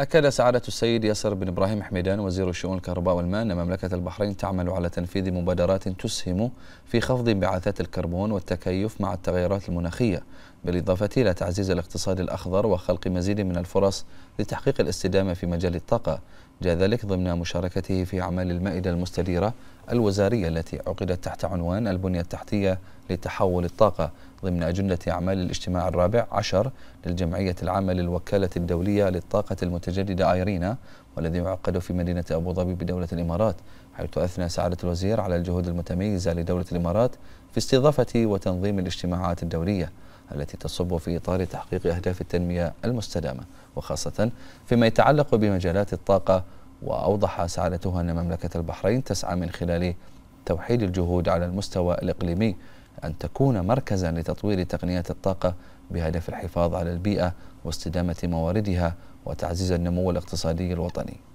أكد سعادة السيد ياسر بن إبراهيم حميدان وزير الشؤون الكهرباء والماء أن مملكة البحرين تعمل على تنفيذ مبادرات تسهم في خفض انبعاثات الكربون والتكيف مع التغيرات المناخية بالإضافة إلى تعزيز الاقتصاد الأخضر وخلق مزيد من الفرص لتحقيق الاستدامة في مجال الطاقة جاء ذلك ضمن مشاركته في أعمال المائدة المستديرة الوزارية التي عقدت تحت عنوان البنية التحتية لتحول الطاقة ضمن أجندة أعمال الاجتماع الرابع عشر للجمعية العامة للوكالة الدولية للطاقة المتجددة آيرينا والذي يعقد في مدينة أبو ظبي بدولة الإمارات حيث أثنى سعادة الوزير على الجهود المتميزة لدولة الإمارات في استضافة وتنظيم الاجتماعات الدولية التي تصب في إطار تحقيق أهداف التنمية المستدامة وخاصة فيما يتعلق بمجالات الطاقة وأوضح سعادتها أن مملكة البحرين تسعى من خلال توحيد الجهود على المستوى الإقليمي أن تكون مركزا لتطوير تقنيات الطاقة بهدف الحفاظ على البيئة واستدامة مواردها وتعزيز النمو الاقتصادي الوطني